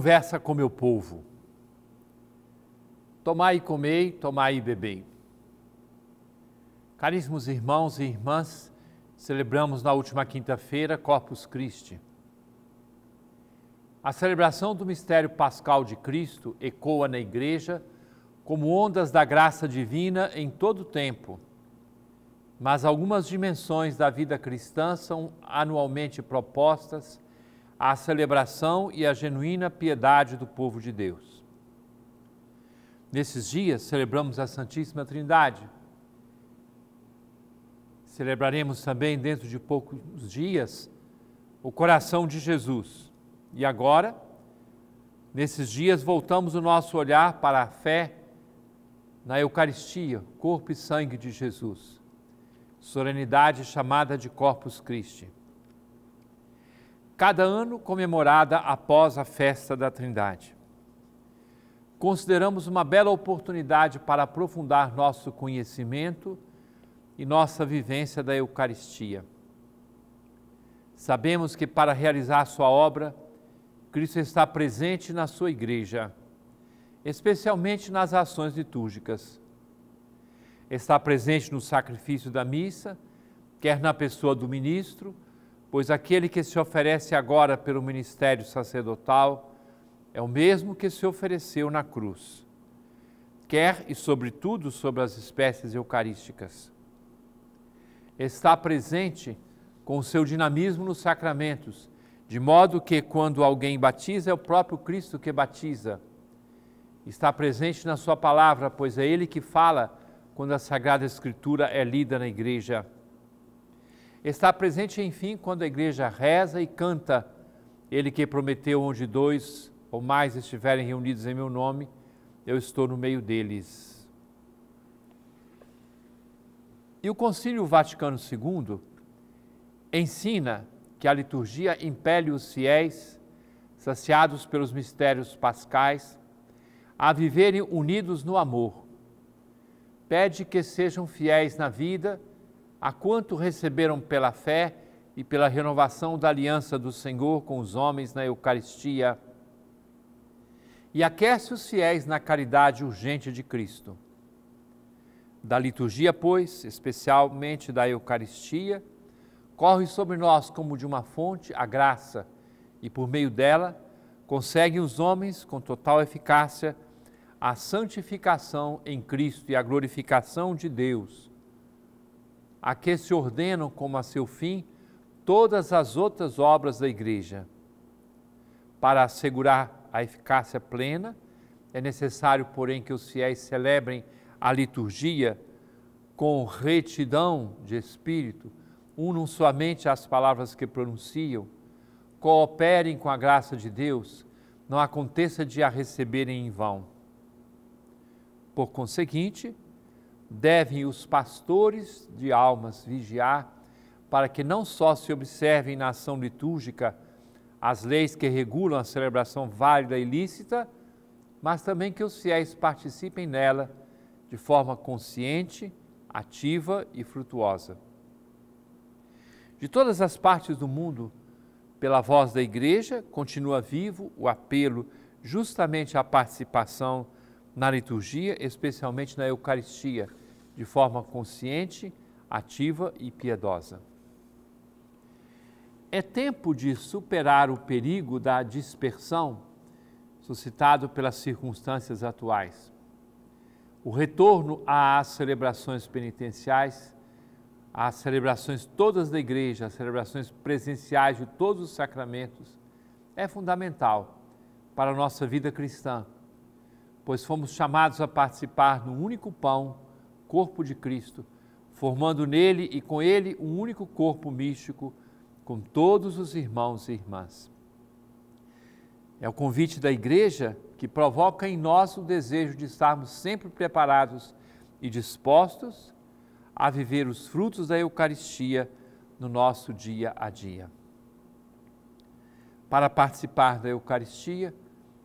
conversa com meu povo. Tomai e comei, tomai e bebei. Caríssimos irmãos e irmãs, celebramos na última quinta-feira Corpus Christi. A celebração do mistério pascal de Cristo ecoa na Igreja como ondas da graça divina em todo o tempo, mas algumas dimensões da vida cristã são anualmente propostas à celebração e à genuína piedade do povo de Deus. Nesses dias celebramos a Santíssima Trindade. Celebraremos também, dentro de poucos dias, o coração de Jesus. E agora, nesses dias, voltamos o nosso olhar para a fé na Eucaristia, corpo e sangue de Jesus, solenidade chamada de Corpus Christi cada ano comemorada após a festa da Trindade. Consideramos uma bela oportunidade para aprofundar nosso conhecimento e nossa vivência da Eucaristia. Sabemos que para realizar sua obra, Cristo está presente na sua igreja, especialmente nas ações litúrgicas. Está presente no sacrifício da missa, quer na pessoa do ministro, pois aquele que se oferece agora pelo ministério sacerdotal é o mesmo que se ofereceu na cruz, quer e sobretudo sobre as espécies eucarísticas. Está presente com o seu dinamismo nos sacramentos, de modo que quando alguém batiza é o próprio Cristo que batiza. Está presente na sua palavra, pois é ele que fala quando a Sagrada Escritura é lida na igreja está presente, enfim, quando a igreja reza e canta. Ele que prometeu: onde dois ou mais estiverem reunidos em meu nome, eu estou no meio deles. E o Concílio Vaticano II ensina que a liturgia impele os fiéis, saciados pelos mistérios pascais, a viverem unidos no amor. Pede que sejam fiéis na vida a quanto receberam pela fé e pela renovação da aliança do Senhor com os homens na Eucaristia. E aquece os fiéis na caridade urgente de Cristo. Da liturgia, pois, especialmente da Eucaristia, corre sobre nós como de uma fonte a graça, e por meio dela conseguem os homens, com total eficácia, a santificação em Cristo e a glorificação de Deus a que se ordenam como a seu fim todas as outras obras da Igreja. Para assegurar a eficácia plena, é necessário, porém, que os fiéis celebrem a liturgia com retidão de espírito, unam somente as palavras que pronunciam, cooperem com a graça de Deus, não aconteça de a receberem em vão. Por conseguinte, devem os pastores de almas vigiar para que não só se observem na ação litúrgica as leis que regulam a celebração válida e lícita, mas também que os fiéis participem nela de forma consciente, ativa e frutuosa. De todas as partes do mundo, pela voz da Igreja, continua vivo o apelo justamente à participação na liturgia, especialmente na Eucaristia de forma consciente, ativa e piedosa. É tempo de superar o perigo da dispersão suscitado pelas circunstâncias atuais. O retorno às celebrações penitenciais, às celebrações todas da igreja, às celebrações presenciais de todos os sacramentos, é fundamental para a nossa vida cristã, pois fomos chamados a participar no único pão corpo de Cristo, formando nele e com ele um único corpo místico, com todos os irmãos e irmãs. É o convite da Igreja que provoca em nós o desejo de estarmos sempre preparados e dispostos a viver os frutos da Eucaristia no nosso dia a dia. Para participar da Eucaristia,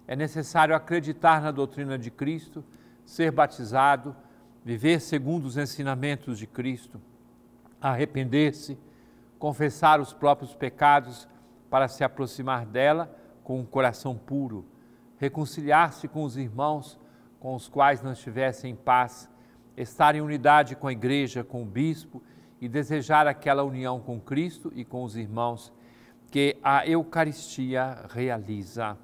é necessário acreditar na doutrina de Cristo, ser batizado, viver segundo os ensinamentos de Cristo, arrepender-se, confessar os próprios pecados para se aproximar dela com um coração puro, reconciliar-se com os irmãos com os quais não estivesse em paz, estar em unidade com a igreja, com o bispo e desejar aquela união com Cristo e com os irmãos que a Eucaristia realiza.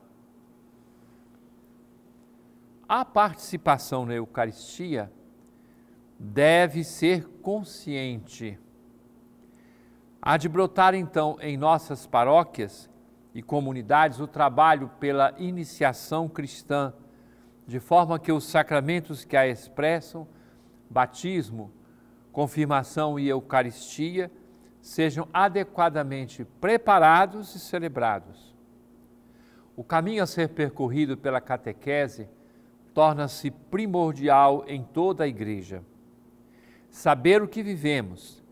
A participação na Eucaristia deve ser consciente. Há de brotar então em nossas paróquias e comunidades o trabalho pela iniciação cristã, de forma que os sacramentos que a expressam, batismo, confirmação e Eucaristia, sejam adequadamente preparados e celebrados. O caminho a ser percorrido pela catequese torna-se primordial em toda a Igreja saber o que vivemos,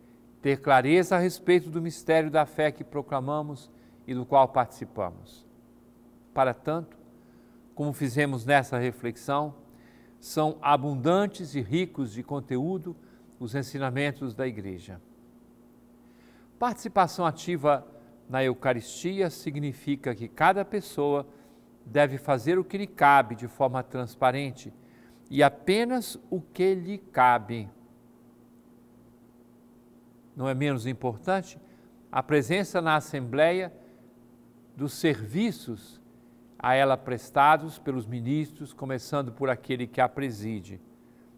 ter clareza a respeito do mistério da fé que proclamamos e do qual participamos. Para tanto, como fizemos nessa reflexão, são abundantes e ricos de conteúdo os ensinamentos da Igreja. Participação ativa na Eucaristia significa que cada pessoa deve fazer o que lhe cabe de forma transparente e apenas o que lhe cabe não é menos importante, a presença na Assembleia dos serviços a ela prestados pelos ministros, começando por aquele que a preside.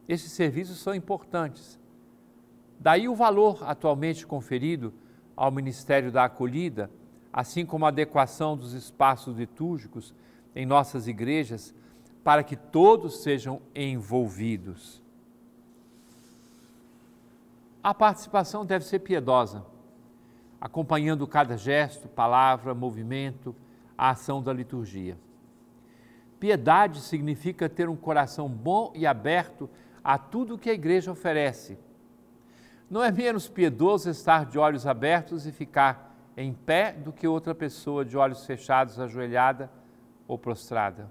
Esses serviços são importantes. Daí o valor atualmente conferido ao Ministério da Acolhida, assim como a adequação dos espaços litúrgicos em nossas igrejas, para que todos sejam envolvidos. A participação deve ser piedosa, acompanhando cada gesto, palavra, movimento, a ação da liturgia. Piedade significa ter um coração bom e aberto a tudo que a igreja oferece. Não é menos piedoso estar de olhos abertos e ficar em pé do que outra pessoa de olhos fechados, ajoelhada ou prostrada.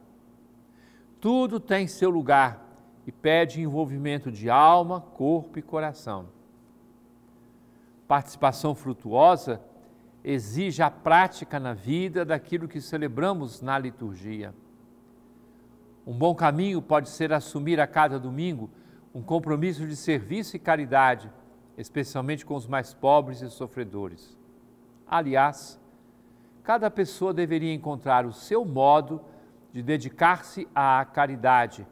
Tudo tem seu lugar e pede envolvimento de alma, corpo e coração participação frutuosa exige a prática na vida daquilo que celebramos na liturgia. Um bom caminho pode ser assumir a cada domingo um compromisso de serviço e caridade, especialmente com os mais pobres e sofredores. Aliás, cada pessoa deveria encontrar o seu modo de dedicar-se à caridade,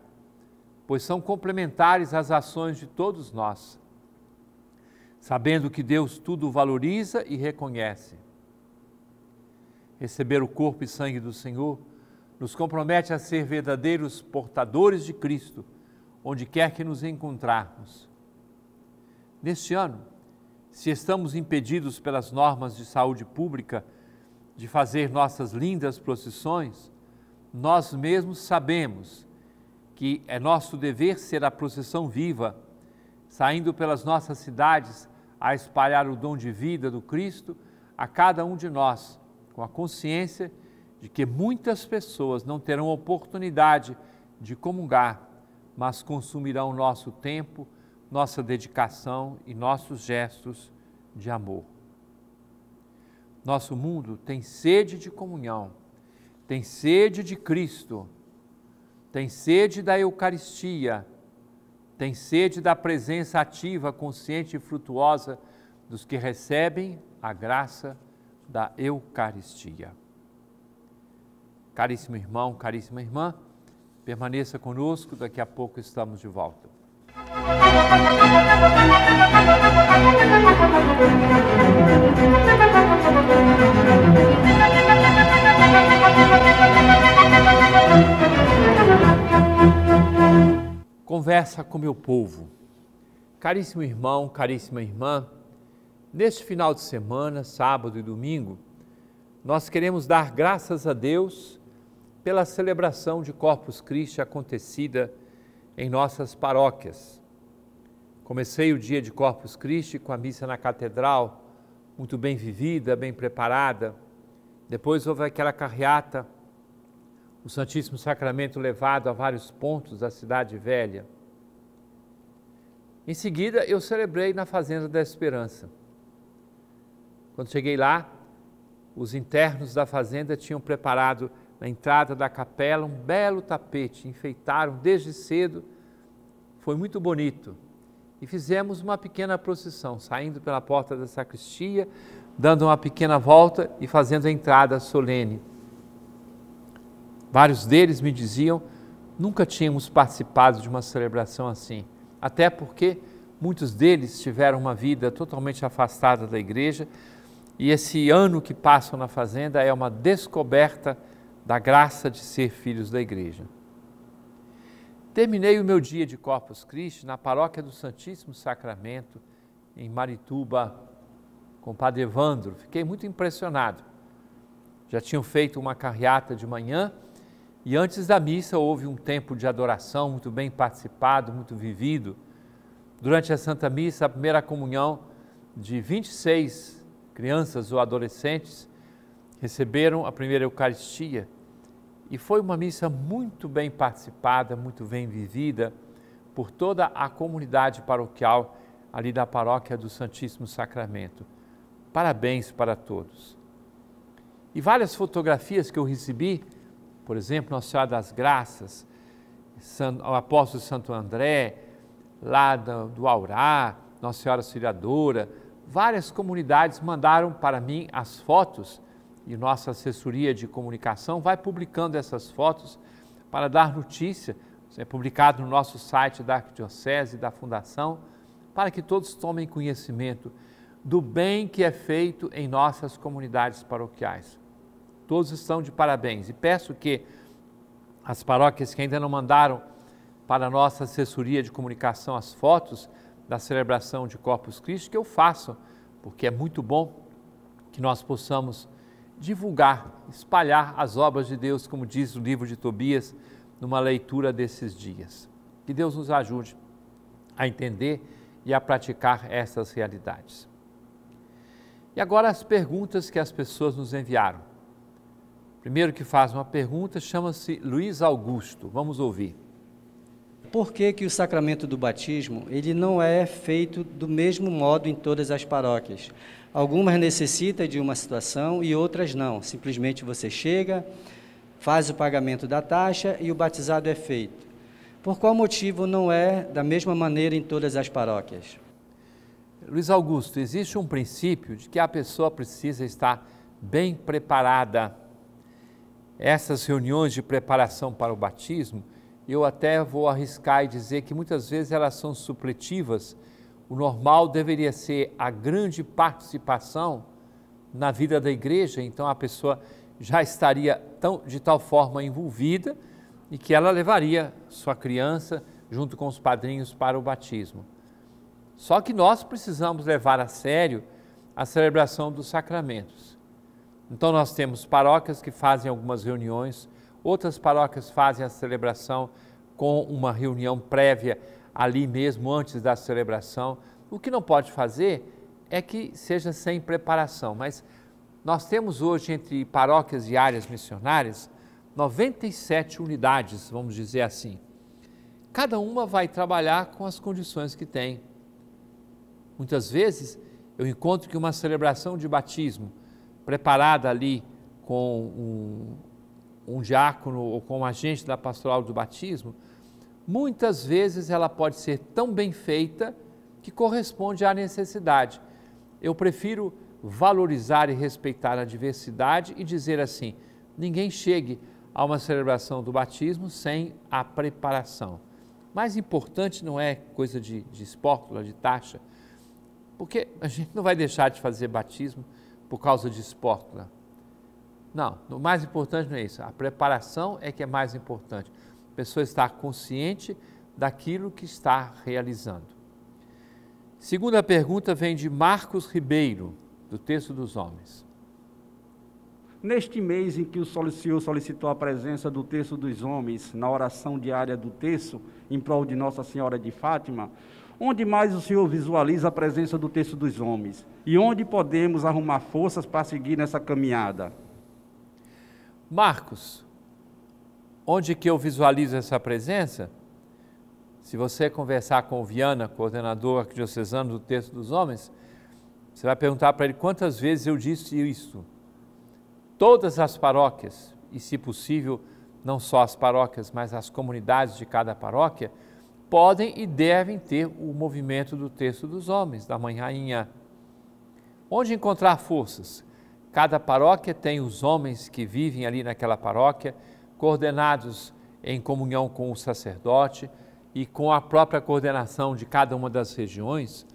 pois são complementares às ações de todos nós sabendo que Deus tudo valoriza e reconhece. Receber o corpo e sangue do Senhor nos compromete a ser verdadeiros portadores de Cristo, onde quer que nos encontrarmos. Neste ano, se estamos impedidos pelas normas de saúde pública de fazer nossas lindas procissões, nós mesmos sabemos que é nosso dever ser a procissão viva saindo pelas nossas cidades a espalhar o dom de vida do Cristo a cada um de nós, com a consciência de que muitas pessoas não terão oportunidade de comungar, mas consumirão nosso tempo, nossa dedicação e nossos gestos de amor. Nosso mundo tem sede de comunhão, tem sede de Cristo, tem sede da Eucaristia tem sede da presença ativa, consciente e frutuosa dos que recebem a graça da Eucaristia. Caríssimo irmão, caríssima irmã, permaneça conosco, daqui a pouco estamos de volta. conversa com meu povo. Caríssimo irmão, caríssima irmã, neste final de semana, sábado e domingo, nós queremos dar graças a Deus pela celebração de Corpus Christi acontecida em nossas paróquias. Comecei o dia de Corpus Christi com a missa na catedral, muito bem vivida, bem preparada. Depois houve aquela carreata, o Santíssimo Sacramento levado a vários pontos da cidade velha. Em seguida, eu celebrei na Fazenda da Esperança. Quando cheguei lá, os internos da fazenda tinham preparado na entrada da capela um belo tapete, enfeitaram desde cedo, foi muito bonito. E fizemos uma pequena procissão, saindo pela porta da sacristia, dando uma pequena volta e fazendo a entrada solene. Vários deles me diziam: nunca tínhamos participado de uma celebração assim até porque muitos deles tiveram uma vida totalmente afastada da igreja e esse ano que passam na fazenda é uma descoberta da graça de ser filhos da igreja. Terminei o meu dia de Corpus Christi na paróquia do Santíssimo Sacramento, em Marituba, com o padre Evandro. Fiquei muito impressionado. Já tinham feito uma carreata de manhã e antes da missa houve um tempo de adoração muito bem participado, muito vivido. Durante a Santa Missa, a primeira comunhão de 26 crianças ou adolescentes receberam a primeira Eucaristia. E foi uma missa muito bem participada, muito bem vivida por toda a comunidade paroquial ali da paróquia do Santíssimo Sacramento. Parabéns para todos. E várias fotografias que eu recebi por exemplo, Nossa Senhora das Graças, o apóstolo Santo André, lá do, Aurá, Nossa Senhora Auxiliadora, várias comunidades mandaram para mim as fotos e nossa assessoria de comunicação vai publicando essas fotos para dar notícia, é publicado no nosso site da Arquidiocese da Fundação, para que todos tomem conhecimento do bem que é feito em nossas comunidades paroquiais todos estão de parabéns. E peço que as paróquias que ainda não mandaram para a nossa assessoria de comunicação as fotos da celebração de Corpus Christi, que eu faço, porque é muito bom que nós possamos divulgar, espalhar as obras de Deus, como diz o livro de Tobias, numa leitura desses dias. Que Deus nos ajude a entender e a praticar essas realidades. E agora as perguntas que as pessoas nos enviaram. Primeiro que faz uma pergunta chama-se Luiz Augusto. Vamos ouvir. Por que, que o sacramento do batismo ele não é feito do mesmo modo em todas as paróquias? Algumas necessitam de uma situação e outras não. Simplesmente você chega, faz o pagamento da taxa e o batizado é feito. Por qual motivo não é da mesma maneira em todas as paróquias? Luiz Augusto, existe um princípio de que a pessoa precisa estar bem preparada essas reuniões de preparação para o batismo, eu até vou arriscar e dizer que muitas vezes elas são supletivas. O normal deveria ser a grande participação na vida da igreja, então a pessoa já estaria tão, de tal forma envolvida e que ela levaria sua criança junto com os padrinhos para o batismo. Só que nós precisamos levar a sério a celebração dos sacramentos. Então nós temos paróquias que fazem algumas reuniões, outras paróquias fazem a celebração com uma reunião prévia ali mesmo antes da celebração. O que não pode fazer é que seja sem preparação, mas nós temos hoje entre paróquias e áreas missionárias 97 unidades, vamos dizer assim. Cada uma vai trabalhar com as condições que tem. Muitas vezes eu encontro que uma celebração de batismo preparada ali com um, um diácono ou com um agente da pastoral do batismo, muitas vezes ela pode ser tão bem feita que corresponde à necessidade. Eu prefiro valorizar e respeitar a diversidade e dizer assim: ninguém chegue a uma celebração do batismo sem a preparação. Mais importante não é coisa de, de espórtula, de taxa, porque a gente não vai deixar de fazer batismo por causa de esportula. Né? Não, o mais importante não é isso. A preparação é que é mais importante. A pessoa estar consciente daquilo que está realizando. Segunda pergunta vem de Marcos Ribeiro, do Texto dos Homens. Neste mês em que o Senhor solicitou a presença do Texto dos Homens na oração diária do Texto em prol de Nossa Senhora de Fátima, Onde mais o Senhor visualiza a presença do texto dos homens? E onde podemos arrumar forças para seguir nessa caminhada? Marcos, onde que eu visualizo essa presença? Se você conversar com o Viana, coordenador arquidiocesano do Texto dos Homens, você vai perguntar para ele quantas vezes eu disse isso. Todas as paróquias, e se possível, não só as paróquias, mas as comunidades de cada paróquia, podem e devem ter o movimento do texto dos homens, da rainha Onde encontrar forças? Cada paróquia tem os homens que vivem ali naquela paróquia, coordenados em comunhão com o sacerdote e com a própria coordenação de cada uma das regiões.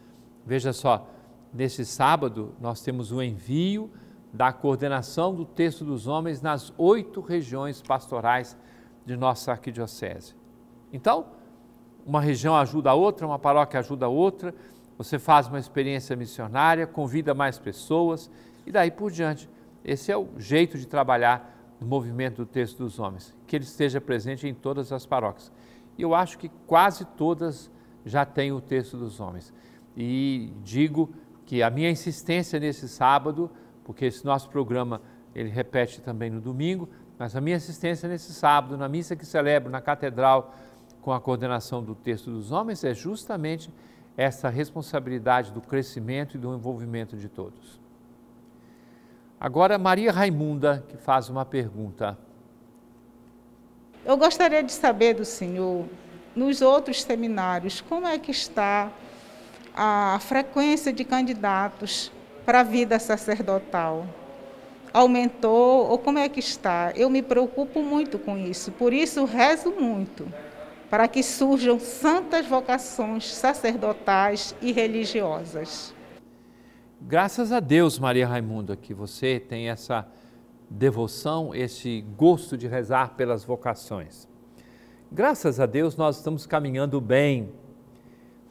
Veja só, neste sábado nós temos o envio da coordenação do texto dos homens nas oito regiões pastorais de nossa arquidiocese. Então, uma região ajuda a outra, uma paróquia ajuda a outra, você faz uma experiência missionária, convida mais pessoas e daí por diante. Esse é o jeito de trabalhar do movimento do texto dos homens, que ele esteja presente em todas as paróquias. E eu acho que quase todas já têm o texto dos homens. E digo que a minha insistência nesse sábado, porque esse nosso programa ele repete também no domingo, mas a minha insistência nesse sábado, na missa que celebro na catedral com a coordenação do texto dos homens é justamente essa responsabilidade do crescimento e do envolvimento de todos. Agora, Maria Raimunda, que faz uma pergunta. Eu gostaria de saber do senhor, nos outros seminários, como é que está a frequência de candidatos para a vida sacerdotal? Aumentou ou como é que está? Eu me preocupo muito com isso, por isso rezo muito para que surjam santas vocações sacerdotais e religiosas. Graças a Deus, Maria Raimunda, que você tem essa devoção, esse gosto de rezar pelas vocações. Graças a Deus, nós estamos caminhando bem.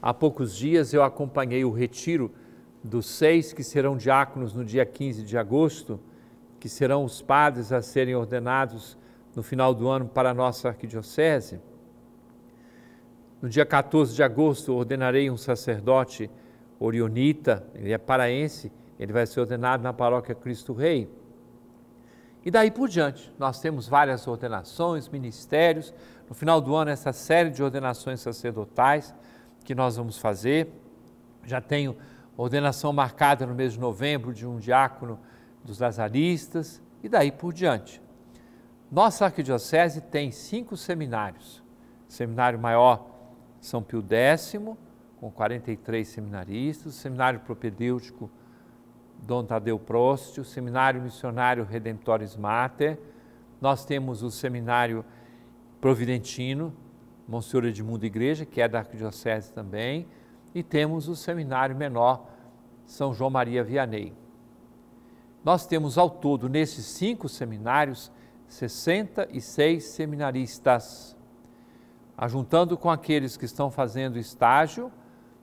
Há poucos dias eu acompanhei o retiro dos seis que serão diáconos no dia 15 de agosto, que serão os padres a serem ordenados no final do ano para a nossa arquidiocese. No dia 14 de agosto, ordenarei um sacerdote orionita, ele é paraense, ele vai ser ordenado na paróquia Cristo Rei. E daí por diante, nós temos várias ordenações, ministérios. No final do ano, essa série de ordenações sacerdotais que nós vamos fazer. Já tenho ordenação marcada no mês de novembro de um diácono dos Lazaristas, e daí por diante. Nossa arquidiocese tem cinco seminários: seminário maior são Pio X, com 43 seminaristas, o Seminário Propedêutico Dom Tadeu Próstio, o Seminário Missionário Redemptoris Mater, nós temos o Seminário Providentino, Monsenhor Edmundo Igreja, que é da Arquidiocese também, e temos o Seminário Menor São João Maria Vianney. Nós temos ao todo, nesses cinco seminários, 66 seminaristas ajuntando com aqueles que estão fazendo estágio,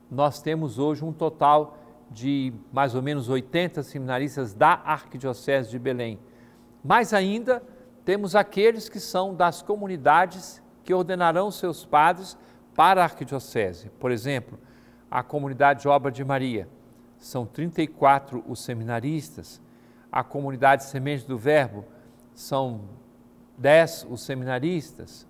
nós temos hoje um total de mais ou menos 80 seminaristas da Arquidiocese de Belém. Mais ainda, temos aqueles que são das comunidades que ordenarão seus padres para a Arquidiocese. Por exemplo, a comunidade Obra de Maria, são 34 os seminaristas. A comunidade Semente do Verbo, são 10 os seminaristas.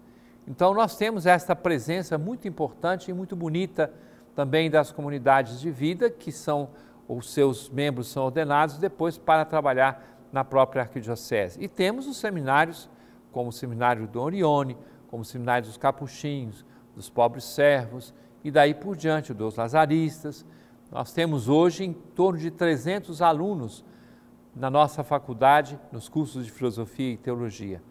Então, nós temos esta presença muito importante e muito bonita também das comunidades de vida, que são os seus membros são ordenados depois para trabalhar na própria arquidiocese. E temos os seminários, como o seminário do Orione, como o seminário dos capuchinhos, dos pobres servos e daí por diante, dos lazaristas. Nós temos hoje em torno de 300 alunos na nossa faculdade, nos cursos de filosofia e teologia.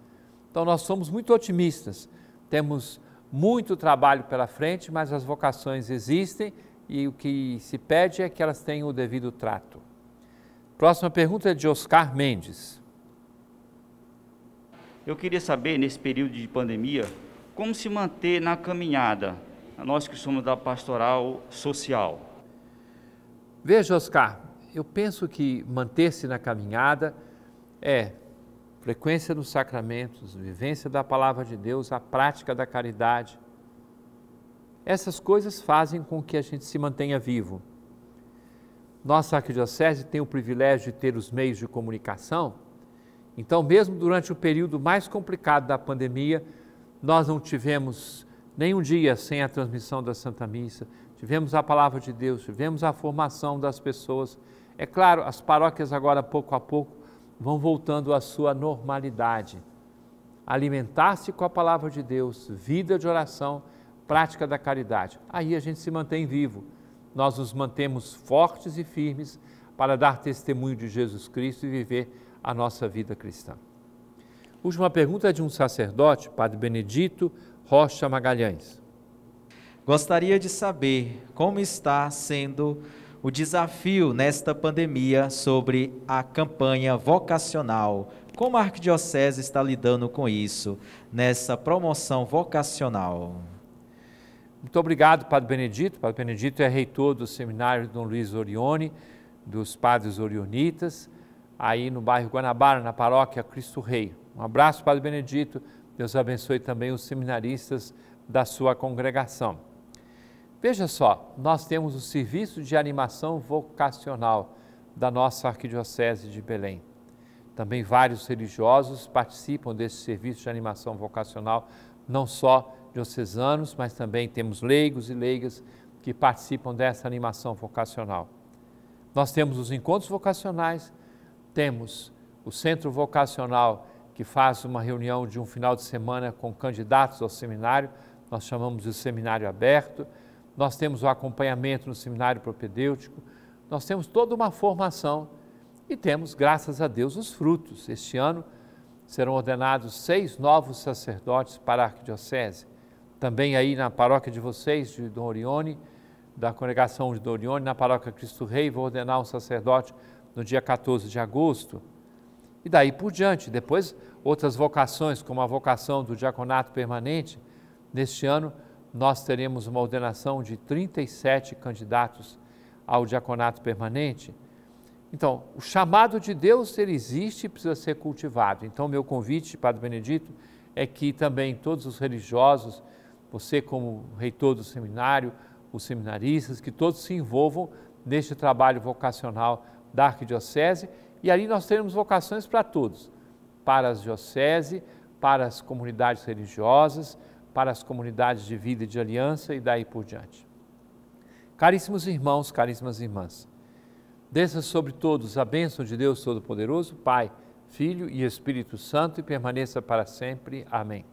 Então, nós somos muito otimistas temos muito trabalho pela frente, mas as vocações existem e o que se pede é que elas tenham o devido trato. Próxima pergunta é de Oscar Mendes. Eu queria saber, nesse período de pandemia, como se manter na caminhada, nós que somos da pastoral social. Veja, Oscar, eu penso que manter-se na caminhada é frequência dos sacramentos, vivência da palavra de Deus, a prática da caridade. Essas coisas fazem com que a gente se mantenha vivo. Nossa arquidiocese tem o privilégio de ter os meios de comunicação, então, mesmo durante o período mais complicado da pandemia, nós não tivemos nenhum dia sem a transmissão da Santa Missa, tivemos a palavra de Deus, tivemos a formação das pessoas. É claro, as paróquias agora, pouco a pouco, vão voltando à sua normalidade. Alimentar-se com a palavra de Deus, vida de oração, prática da caridade. Aí a gente se mantém vivo, nós nos mantemos fortes e firmes para dar testemunho de Jesus Cristo e viver a nossa vida cristã. Última pergunta é de um sacerdote, Padre Benedito Rocha Magalhães. Gostaria de saber como está sendo o desafio nesta pandemia sobre a campanha vocacional. Como a Arquidiocese está lidando com isso, nessa promoção vocacional? Muito obrigado, Padre Benedito. Padre Benedito é reitor do seminário Dom Luiz Orione, dos Padres Orionitas, aí no bairro Guanabara, na paróquia Cristo Rei. Um abraço, Padre Benedito. Deus abençoe também os seminaristas da sua congregação. Veja só, nós temos o serviço de animação vocacional da nossa Arquidiocese de Belém. Também vários religiosos participam desse serviço de animação vocacional, não só diocesanos, mas também temos leigos e leigas que participam dessa animação vocacional. Nós temos os encontros vocacionais, temos o centro vocacional que faz uma reunião de um final de semana com candidatos ao seminário, nós chamamos de seminário aberto nós temos o acompanhamento no seminário propedêutico, nós temos toda uma formação e temos, graças a Deus, os frutos. Este ano serão ordenados seis novos sacerdotes para a arquidiocese. Também aí na paróquia de vocês, de Dom Orione, da congregação de Dom Orione, na paróquia Cristo Rei, vou ordenar um sacerdote no dia 14 de agosto. E daí por diante, depois outras vocações, como a vocação do diaconato permanente, neste ano nós teremos uma ordenação de 37 candidatos ao diaconato permanente. Então, o chamado de Deus, ele existe e precisa ser cultivado. Então, meu convite, Padre Benedito, é que também todos os religiosos, você como reitor do seminário, os seminaristas, que todos se envolvam neste trabalho vocacional da Arquidiocese. E ali nós teremos vocações para todos, para as dioceses, para as comunidades religiosas, para as comunidades de vida e de aliança e daí por diante. Caríssimos irmãos, caríssimas irmãs, desça sobre todos a bênção de Deus Todo-Poderoso, Pai, Filho e Espírito Santo e permaneça para sempre. Amém.